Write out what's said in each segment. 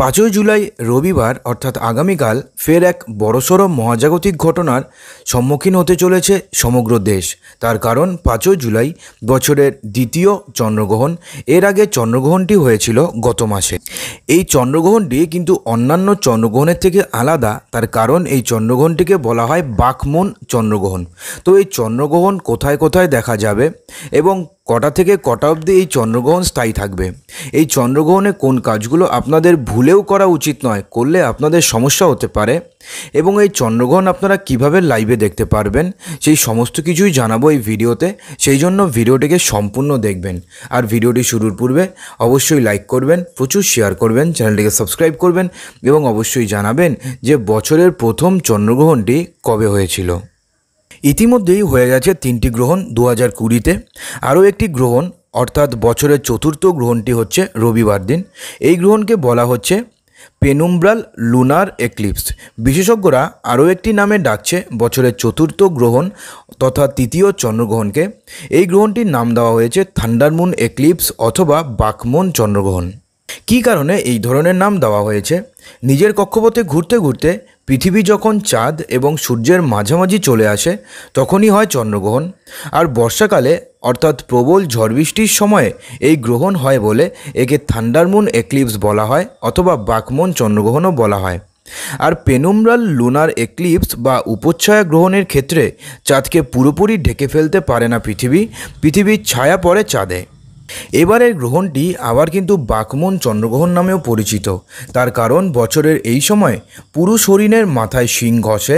পাঁচই জুলাই রবিবার অর্থাৎ আগামীকাল ফের এক বড়সড় মহাজাগতিক ঘটনার সম্মুখীন হতে চলেছে সমগ্র দেশ তার কারণ পাঁচই জুলাই বছরের দ্বিতীয় চন্দ্রগ্রহণ এর আগে চন্দ্রগ্রহণটি হয়েছিল গত মাসে এই চন্দ্রগ্রহণটি কিন্তু অন্যান্য চন্দ্রগ্রহণের থেকে আলাদা তার কারণ এই চন্দ্রগ্রহণটিকে বলা হয় বাকমন চন্দ্রগ্রহণ তো এই চন্দ্রগ্রহণ কোথায় কোথায় দেখা যাবে এবং কটা থেকে কটা অবধি এই চন্দ্রগ্রহণ স্থায়ী থাকবে এই চন্দ্রগ্রহণে কোন কাজগুলো আপনাদের ভুলেও করা উচিত নয় করলে আপনাদের সমস্যা হতে পারে এবং এই চন্দ্রগ্রহণ আপনারা কিভাবে লাইভে দেখতে পারবেন সেই সমস্ত কিছুই জানাবো এই ভিডিওতে সেই জন্য ভিডিওটিকে সম্পূর্ণ দেখবেন আর ভিডিওটি শুরুর পূর্বে অবশ্যই লাইক করবেন প্রচুর শেয়ার করবেন চ্যানেলটিকে সাবস্ক্রাইব করবেন এবং অবশ্যই জানাবেন যে বছরের প্রথম চন্দ্রগ্রহণটি কবে হয়েছিল ইতিমধ্যেই হয়ে গেছে তিনটি গ্রহণ দু হাজার কুড়িতে আরও একটি গ্রহণ অর্থাৎ বছরের চতুর্থ গ্রহণটি হচ্ছে রবিবার দিন এই গ্রহণকে বলা হচ্ছে পেনুম্ব্রাল লুনার এক্লিপস বিশেষজ্ঞরা আরও একটি নামে ডাকছে বছরের চতুর্থ গ্রহণ তথা তৃতীয় চন্দ্রগ্রহণকে এই গ্রহণটির নাম দেওয়া হয়েছে থান্ডারমুন এক্লিপস অথবা বাকমন চন্দ্রগ্রহণ কি কারণে এই ধরনের নাম দেওয়া হয়েছে নিজের কক্ষপথে ঘুরতে ঘুরতে পৃথিবী যখন চাঁদ এবং সূর্যের মাঝামাঝি চলে আসে তখনই হয় চন্দ্রগ্রহণ আর বর্ষাকালে অর্থাৎ প্রবল ঝড় বৃষ্টির সময়ে এই গ্রহণ হয় বলে একে থান্ডারমুন এক্লিপস বলা হয় অথবা বাকমন চন্দ্রগ্রহণও বলা হয় আর পেনুমরাল লুনার এক্লিপস বা উপচ্ছায়া গ্রহণের ক্ষেত্রে চাঁদকে পুরোপুরি ঢেকে ফেলতে পারে না পৃথিবী পৃথিবীর ছায়া পড়ে চাঁদে এবারের গ্রহণটি আবার কিন্তু বাকমন চন্দ্রগ্রহণ নামেও পরিচিত তার কারণ বছরের এই সময় পুরুষ হরিণের মাথায় শিং ঘষে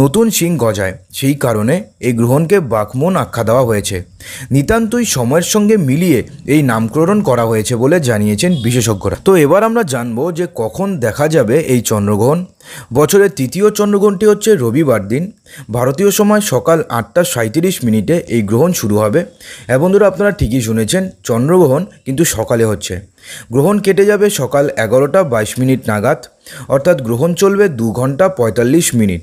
নতুন শিং গজায় সেই কারণে এই গ্রহণকে বাকমন আখ্যা দেওয়া হয়েছে নিতান্তই সময়ের সঙ্গে মিলিয়ে এই নামকরণ করা হয়েছে বলে জানিয়েছেন বিশেষজ্ঞরা তো এবার আমরা জানবো যে কখন দেখা যাবে এই চন্দ্রগ্রহণ বছরের তৃতীয় চন্দ্রগ্রহণটি হচ্ছে রবিবার দিন ভারতীয় সময় সকাল আটটা সাঁত্রিশ মিনিটে এই গ্রহণ শুরু হবে এবং হ্যাঁ ধরো আপনারা ঠিকই শুনেছেন চন্দ্রগ্রহণ কিন্তু সকালে হচ্ছে গ্রহণ কেটে যাবে সকাল এগারোটা বাইশ মিনিট নাগাদ অর্থাৎ গ্রহণ চলবে দু ঘন্টা পঁয়তাল্লিশ মিনিট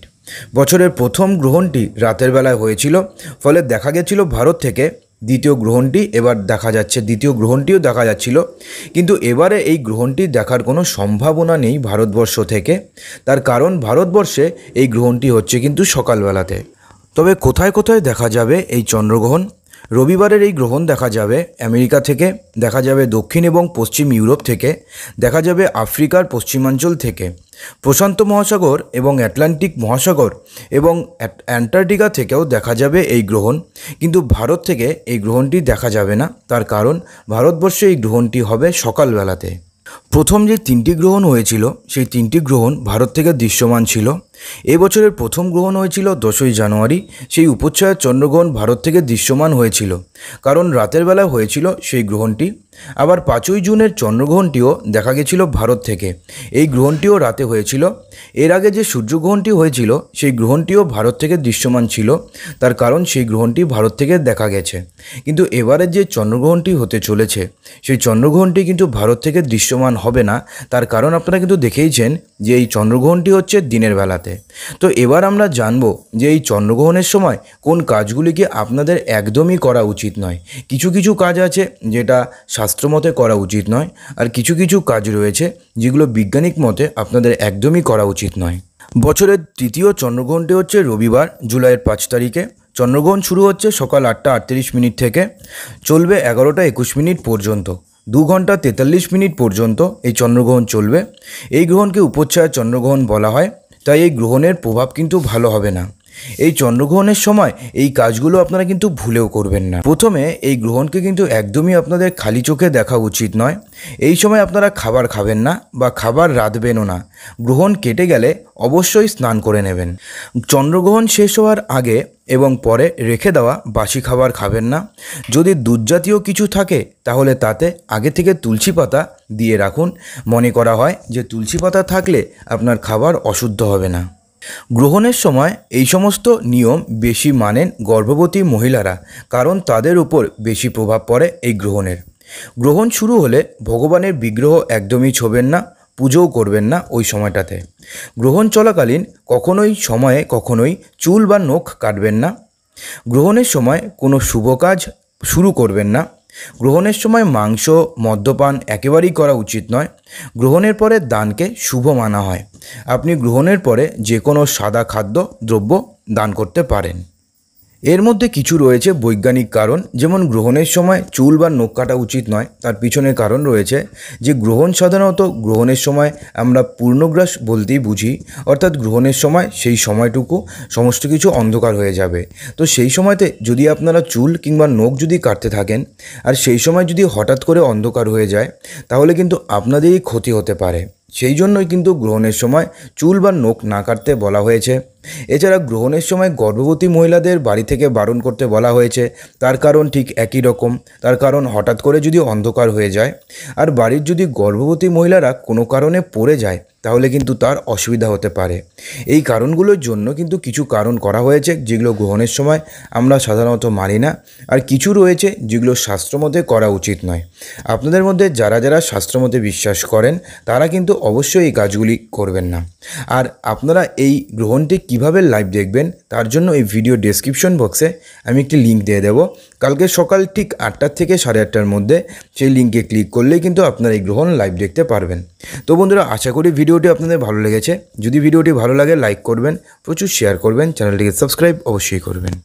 বছরের প্রথম গ্রহণটি রাতের বেলায় হয়েছিল ফলে দেখা গেছিল ভারত থেকে দ্বিতীয় গ্রহণটি এবার দেখা যাচ্ছে দ্বিতীয় গ্রহণটিও দেখা যাচ্ছিল কিন্তু এবারে এই গ্রহণটি দেখার কোনো সম্ভাবনা নেই ভারতবর্ষ থেকে তার কারণ ভারতবর্ষে এই গ্রহণটি হচ্ছে কিন্তু সকালবেলাতে তবে কোথায় কোথায় দেখা যাবে এই চন্দ্রগ্রহণ রবিবারের এই গ্রহণ দেখা যাবে আমেরিকা থেকে দেখা যাবে দক্ষিণ এবং পশ্চিম ইউরোপ থেকে দেখা যাবে আফ্রিকার পশ্চিমাঞ্চল থেকে প্রশান্ত মহাসাগর এবং অ্যাটলান্টিক মহাসাগর এবং অ্যান্টার্কটিকা থেকেও দেখা যাবে এই গ্রহণ কিন্তু ভারত থেকে এই গ্রহণটি দেখা যাবে না তার কারণ ভারতবর্ষে এই গ্রহণটি হবে সকালবেলাতে প্রথম যে তিনটি গ্রহণ হয়েছিল সেই তিনটি গ্রহণ ভারত থেকে দৃশ্যমান ছিল এবছরের প্রথম গ্রহণ হয়েছিল দশই জানুয়ারি সেই উপচ্ছায়ার চন্দ্রগ্রহণ ভারত থেকে দৃশ্যমান হয়েছিল কারণ রাতের বেলা হয়েছিল সেই গ্রহণটি আবার পাঁচই জুনের চন্দ্রগ্রহণটিও দেখা গেছিল ভারত থেকে এই গ্রহণটিও রাতে হয়েছিল এর আগে যে সূর্যগ্রহণটি হয়েছিল সেই গ্রহণটিও ভারত থেকে দৃশ্যমান ছিল তার কারণ সেই গ্রহণটি ভারত থেকে দেখা গেছে কিন্তু এবারে যে চন্দ্রগ্রহণটি হতে চলেছে সেই চন্দ্রগ্রহণটি কিন্তু ভারত থেকে দৃশ্যমান হবে না তার কারণ আপনারা কিন্তু দেখেইছেন যে এই চন্দ্রগ্রহণটি হচ্ছে দিনের বেলাতে তো এবার আমরা জানব যে এই চন্দ্রগ্রহণের সময় কোন কাজগুলিকে আপনাদের একদমই করা উচিত নয় কিছু কিছু কাজ আছে যেটা শাস্ত্রমতে করা উচিত নয় আর কিছু কিছু কাজ রয়েছে যেগুলো বৈজ্ঞানিক মতে আপনাদের একদমই করা উচিত নয় বছরের তৃতীয় চন্দ্রগ্রহণটি হচ্ছে রবিবার জুলাইয়ের পাঁচ তারিখে চন্দ্রগ্রহণ শুরু হচ্ছে সকাল আটটা আটত্রিশ মিনিট থেকে চলবে এগারোটা একুশ মিনিট পর্যন্ত দু ঘন্টা তেতাল্লিশ মিনিট পর্যন্ত এই চন্দ্রগ্রহণ চলবে এই গ্রহণকে উপচ্ছায় চন্দ্রগ্রহণ বলা হয় তাই এই গ্রহণের প্রভাব কিন্তু ভালো হবে না এই চন্দ্রগ্রহণের সময় এই কাজগুলো আপনারা কিন্তু ভুলেও করবেন না প্রথমে এই গ্রহণকে কিন্তু একদমই আপনাদের খালি চোখে দেখা উচিত নয় এই সময় আপনারা খাবার খাবেন না বা খাবার রাঁধবেনও না গ্রহণ কেটে গেলে অবশ্যই স্নান করে নেবেন চন্দ্রগ্রহণ শেষ হওয়ার আগে এবং পরে রেখে দেওয়া বাসি খাবার খাবেন না যদি দুধজাতীয় কিছু থাকে তাহলে তাতে আগে থেকে তুলসী পাতা দিয়ে রাখুন মনে করা হয় যে তুলসী পাতা থাকলে আপনার খাবার অশুদ্ধ হবে না গ্রহণের সময় এই সমস্ত নিয়ম বেশি মানেন গর্ভবতী মহিলারা কারণ তাদের উপর বেশি প্রভাব পড়ে এই গ্রহণের গ্রহণ শুরু হলে ভগবানের বিগ্রহ একদমই ছোবেন না পুজোও করবেন না ওই সময়টাতে গ্রহণ চলাকালীন কখনোই সময়ে কখনোই চুল বা নখ কাটবেন না গ্রহণের সময় কোনো শুভ কাজ শুরু করবেন না গ্রহণের সময় মাংস মদ্যপান একেবারেই করা উচিত নয় গ্রহণের পরে দানকে শুভ মানা হয় আপনি গ্রহণের পরে যে কোনো সাদা খাদ্য দ্রব্য দান করতে পারেন এর মধ্যে কিছু রয়েছে বৈজ্ঞানিক কারণ যেমন গ্রহণের সময় চুল বা নখ কাটা উচিত নয় তার পিছনে কারণ রয়েছে যে গ্রহণ সাধারণত গ্রহণের সময় আমরা পূর্ণগ্রাস বলতেই বুঝি অর্থাৎ গ্রহণের সময় সেই সময়টুকু সমস্ত কিছু অন্ধকার হয়ে যাবে তো সেই সময়তে যদি আপনারা চুল কিংবা নখ যদি কাটতে থাকেন আর সেই সময় যদি হঠাৎ করে অন্ধকার হয়ে যায় তাহলে কিন্তু আপনাদেরই ক্ষতি হতে পারে সেই জন্যই কিন্তু গ্রহণের সময় চুল বা নখ না কাটতে বলা হয়েছে এছাড়া গ্রহণের সময় গর্ভবতী মহিলাদের বাড়ি থেকে বারণ করতে বলা হয়েছে তার কারণ ঠিক একই রকম তার কারণ হঠাৎ করে যদি অন্ধকার হয়ে যায় আর বাড়ির যদি গর্ভবতী মহিলারা কোনো কারণে পড়ে যায় তাহলে কিন্তু তার অসুবিধা হতে পারে এই কারণগুলোর জন্য কিন্তু কিছু কারণ করা হয়েছে যেগুলো গ্রহণের সময় আমরা সাধারণত মানি না আর কিছু রয়েছে যেগুলো শাস্ত্রমতে করা উচিত নয় আপনাদের মধ্যে যারা যারা শাস্ত্রমতে বিশ্বাস করেন তারা কিন্তু অবশ্যই এই কাজগুলি করবেন না আর আপনারা এই গ্রহণটি কিভাবে লাইভ দেখবেন তার জন্য এই ভিডিও ডেসক্রিপশন বক্সে আমি একটি লিঙ্ক দিয়ে দেবো কালকে সকাল ঠিক আটটার থেকে সাড়ে আটটার মধ্যে সেই লিঙ্কে ক্লিক করলেই কিন্তু আপনারা এই গ্রহণ লাইভ দেখতে পারবেন তো বন্ধুরা আশা করি ভিডিও ভিডিওটি আপনাদের ভালো লেগেছে যদি ভিডিওটি ভালো লাগে লাইক করবেন প্রচুর শেয়ার করবেন চ্যানেলটিকে সাবস্ক্রাইব অবশ্যই করবেন